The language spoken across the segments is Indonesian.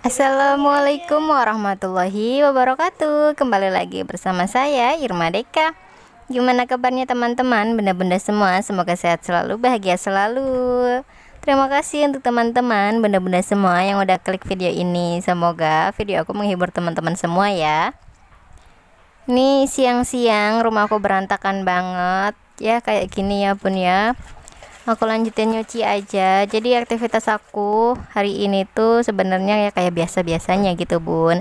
Assalamualaikum warahmatullahi wabarakatuh Kembali lagi bersama saya Irma Deka Gimana kabarnya teman-teman benda-benda semua Semoga sehat selalu, bahagia selalu Terima kasih untuk teman-teman benda-benda semua yang udah klik video ini Semoga video aku menghibur teman-teman semua ya Nih siang-siang rumahku berantakan banget Ya kayak gini ya pun ya aku lanjutin nyuci aja jadi aktivitas aku hari ini tuh sebenarnya ya kayak biasa-biasanya gitu bun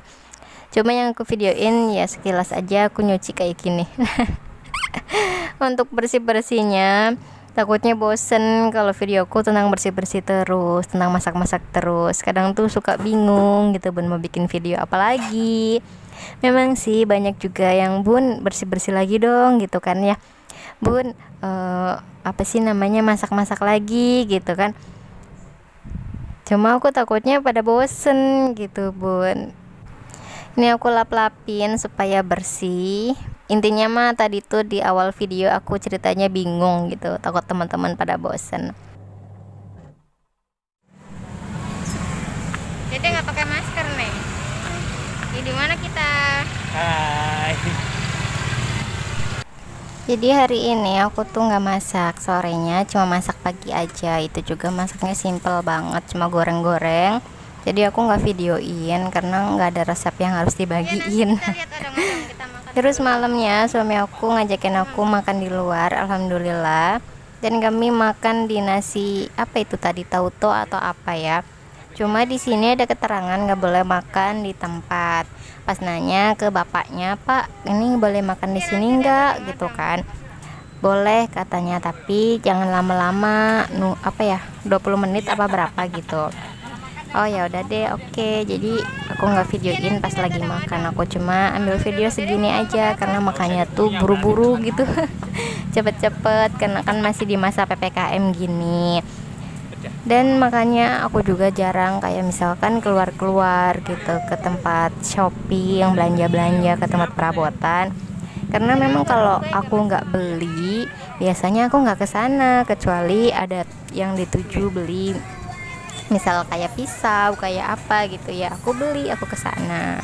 cuma yang aku videoin ya sekilas aja aku nyuci kayak gini untuk bersih-bersihnya takutnya bosen kalau videoku tentang bersih-bersih terus tentang masak-masak terus kadang tuh suka bingung gitu bun mau bikin video apa lagi memang sih banyak juga yang bun bersih-bersih lagi dong gitu kan ya bun uh, apa sih namanya masak-masak lagi gitu kan cuma aku takutnya pada bosen gitu bun ini aku lap-lapin supaya bersih intinya mah tadi tuh di awal video aku ceritanya bingung gitu takut teman-teman pada bosen jadi nggak pakai masker nih di mana kita Hai jadi hari ini aku tuh nggak masak sorenya cuma masak pagi aja itu juga masaknya simple banget cuma goreng-goreng jadi aku nggak videoin karena nggak ada resep yang harus iya, dibagiin terus malamnya suami aku ngajakin aku makan di luar alhamdulillah dan kami makan di nasi apa itu tadi tauto atau apa ya Cuma di sini ada keterangan nggak boleh makan di tempat. Pas nanya ke bapaknya, "Pak, ini boleh makan di sini nggak?" gitu kan. Boleh katanya, tapi jangan lama-lama. Nu apa ya? 20 menit apa berapa gitu. Oh ya udah deh, oke. Okay. Jadi aku nggak videoin pas lagi makan. Aku cuma ambil video segini aja karena makannya tuh buru-buru gitu. Cepet-cepet karena kan masih di masa PPKM gini dan makanya aku juga jarang kayak misalkan keluar-keluar gitu ke tempat shopping belanja-belanja ke tempat perabotan karena memang kalau aku nggak beli biasanya aku nggak kesana kecuali ada yang dituju beli misal kayak pisau kayak apa gitu ya aku beli aku kesana.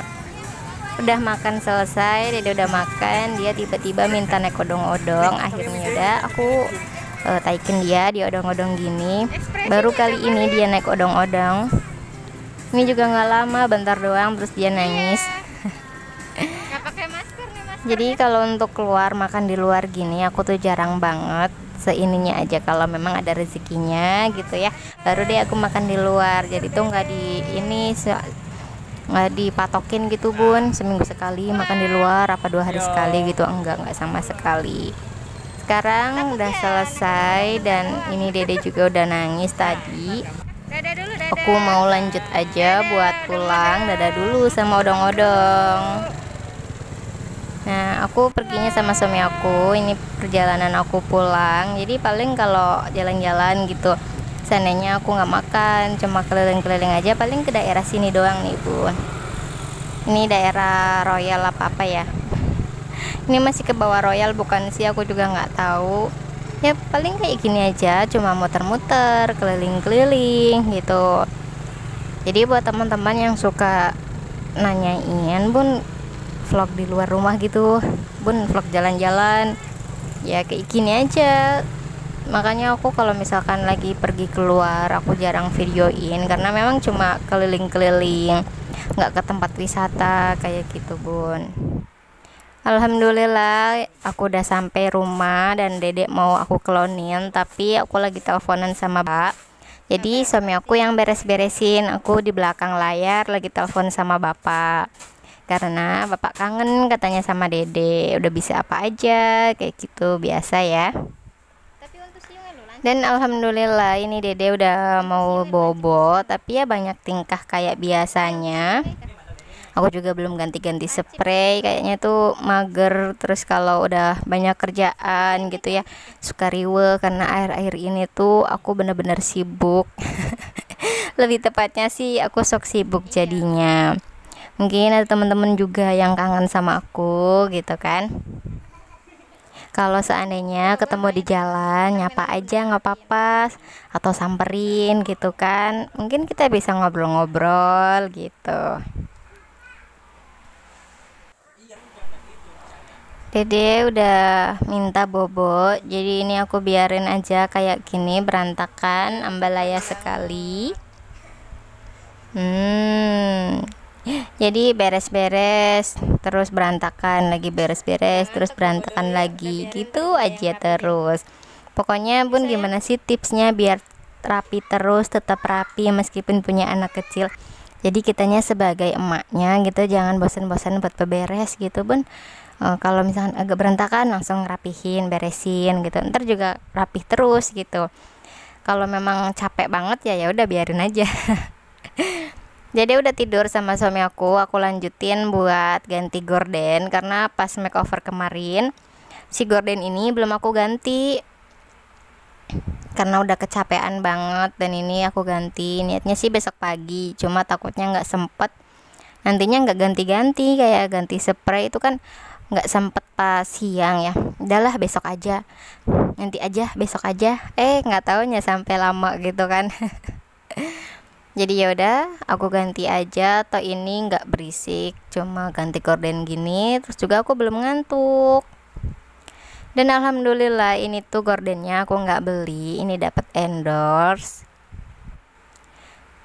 udah makan selesai dia udah makan dia tiba-tiba minta naik odong-odong akhirnya udah aku uh, taikin dia di odong-odong gini baru kali ini dia ya? naik odong-odong ini juga nggak lama bentar doang terus dia iya. nangis jadi kalau untuk keluar makan di luar gini aku tuh jarang banget seininya aja kalau memang ada rezekinya gitu ya baru deh aku makan di luar jadi tuh nggak di ini nggak dipatokin gitu bun seminggu sekali makan di luar apa dua hari iya. sekali gitu enggak enggak sama sekali sekarang udah ya, selesai dan ini dede juga udah nangis tadi aku mau lanjut aja buat pulang dada dulu sama odong-odong nah aku perginya sama suami aku ini perjalanan aku pulang jadi paling kalau jalan-jalan gitu seandainya aku nggak makan cuma keliling-keliling aja paling ke daerah sini doang nih bu. ini daerah royal apa apa ya ini masih ke bawah Royal bukan sih aku juga nggak tahu ya paling kayak gini aja cuma muter-muter keliling-keliling gitu jadi buat teman-teman yang suka nanyain bun vlog di luar rumah gitu bun vlog jalan-jalan ya kayak gini aja makanya aku kalau misalkan lagi pergi keluar aku jarang videoin karena memang cuma keliling-keliling nggak ke tempat wisata kayak gitu bun Alhamdulillah aku udah sampai rumah dan dedek mau aku klonin tapi aku lagi teleponan sama Pak. Jadi suami aku yang beres-beresin, aku di belakang layar lagi telepon sama Bapak. Karena Bapak kangen katanya sama Dede, udah bisa apa aja kayak gitu biasa ya. Dan alhamdulillah ini Dede udah mau bobo, tapi ya banyak tingkah kayak iya, biasanya aku juga belum ganti-ganti spray kayaknya tuh mager terus kalau udah banyak kerjaan gitu ya suka riwe karena akhir-akhir ini tuh aku bener-bener sibuk lebih tepatnya sih aku sok sibuk iya. jadinya mungkin ada temen-temen juga yang kangen sama aku gitu kan kalau seandainya iya, ketemu di jalan nyapa aja nggak ya. apa-apa atau samperin gitu kan mungkin kita bisa ngobrol-ngobrol gitu Dede udah minta bobo, jadi ini aku biarin aja kayak gini berantakan, ambalaya sekali. Hmm. Jadi beres-beres, terus berantakan lagi beres-beres, terus berantakan lagi. Gitu aja terus. Pokoknya Bun gimana sih tipsnya biar rapi terus, tetap rapi meskipun punya anak kecil? jadi kitanya sebagai emaknya gitu jangan bosan-bosan buat beberes gitu pun e, kalau misalkan agak berantakan langsung rapihin beresin gitu ntar juga rapih terus gitu kalau memang capek banget ya ya udah biarin aja jadi udah tidur sama suami aku aku lanjutin buat ganti gorden karena pas makeover kemarin si gorden ini belum aku ganti karena udah kecapean banget dan ini aku ganti niatnya sih besok pagi cuma takutnya nggak sempet nantinya nggak ganti-ganti kayak ganti spray itu kan nggak sempet pas siang ya udahlah besok aja nanti aja besok aja eh nggak taunya sampai lama gitu kan jadi ya udah aku ganti aja atau ini nggak berisik cuma ganti korden gini terus juga aku belum ngantuk dan alhamdulillah ini tuh gordennya aku nggak beli ini dapat endorse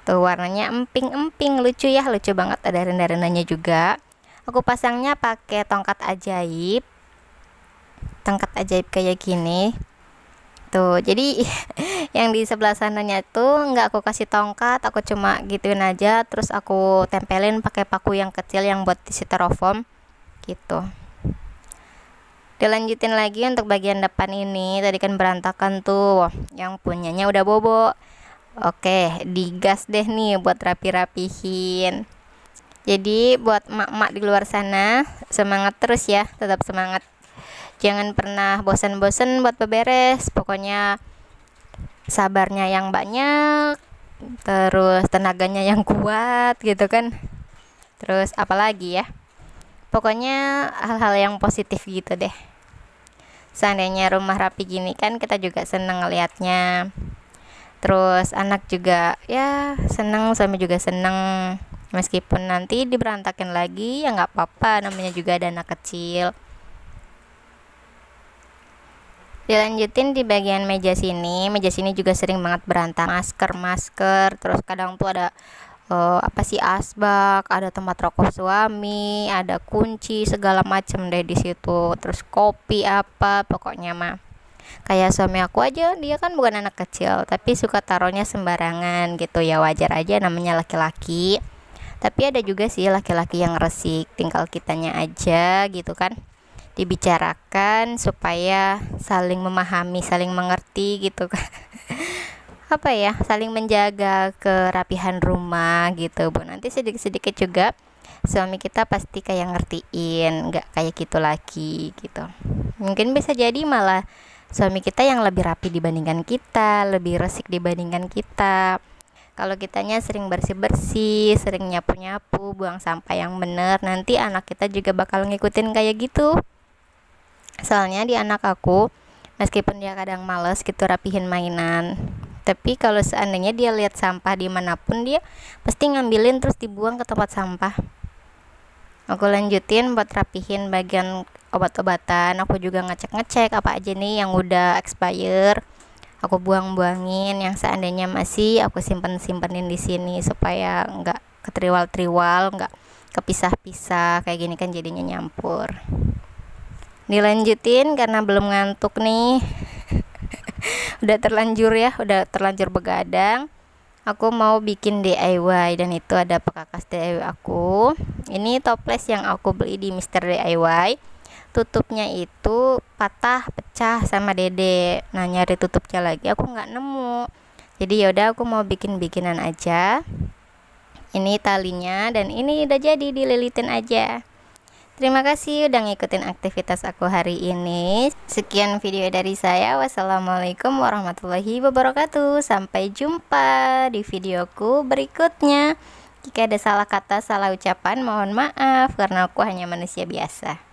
tuh warnanya emping-emping lucu ya lucu banget ada renda-rendanya juga aku pasangnya pakai tongkat ajaib tongkat ajaib kayak gini tuh jadi yang di sebelah sananya tuh nggak aku kasih tongkat aku cuma gituin aja terus aku tempelin pakai paku yang kecil yang buat di styrofoam gitu dilanjutin lagi untuk bagian depan ini tadi kan berantakan tuh yang punyanya udah bobo oke digas deh nih buat rapi-rapihin jadi buat emak-emak di luar sana semangat terus ya tetap semangat jangan pernah bosan bosen buat beberes pokoknya sabarnya yang banyak terus tenaganya yang kuat gitu kan terus apalagi ya pokoknya hal-hal yang positif gitu deh seandainya rumah rapi gini kan kita juga seneng liatnya. terus anak juga ya seneng suami juga seneng meskipun nanti diberantakin lagi ya nggak apa-apa namanya juga ada anak kecil dilanjutin di bagian meja sini meja sini juga sering banget berantakan. masker masker terus kadang tuh ada uh, apa sih asbak, ada tempat rokok suami, ada kunci segala macam deh di situ. Terus kopi apa, pokoknya mah. Kayak suami aku aja, dia kan bukan anak kecil, tapi suka taruhnya sembarangan gitu ya wajar aja namanya laki-laki. Tapi ada juga sih laki-laki yang resik, tinggal kitanya aja gitu kan dibicarakan supaya saling memahami, saling mengerti gitu kan. apa ya saling menjaga kerapihan rumah gitu bu nanti sedikit sedikit juga suami kita pasti kayak ngertiin nggak kayak gitu lagi gitu mungkin bisa jadi malah suami kita yang lebih rapi dibandingkan kita lebih resik dibandingkan kita kalau kitanya sering bersih-bersih, sering nyapu-nyapu, buang sampah yang benar nanti anak kita juga bakal ngikutin kayak gitu. Soalnya di anak aku, meskipun dia kadang males gitu rapihin mainan, tapi kalau seandainya dia lihat sampah dimanapun dia pasti ngambilin terus dibuang ke tempat sampah aku lanjutin buat rapihin bagian obat-obatan aku juga ngecek-ngecek apa aja nih yang udah expire aku buang-buangin yang seandainya masih aku simpen-simpenin di sini supaya nggak ketriwal-triwal nggak kepisah-pisah kayak gini kan jadinya nyampur dilanjutin karena belum ngantuk nih udah terlanjur ya udah terlanjur begadang aku mau bikin DIY dan itu ada pekakas DIY aku ini toples yang aku beli di Mister DIY tutupnya itu patah pecah sama dede nah nyari tutupnya lagi aku nggak nemu jadi yaudah aku mau bikin bikinan aja ini talinya dan ini udah jadi dililitin aja Terima kasih udah ngikutin aktivitas aku hari ini. Sekian video dari saya. Wassalamualaikum warahmatullahi wabarakatuh. Sampai jumpa di videoku berikutnya. Jika ada salah kata, salah ucapan, mohon maaf karena aku hanya manusia biasa.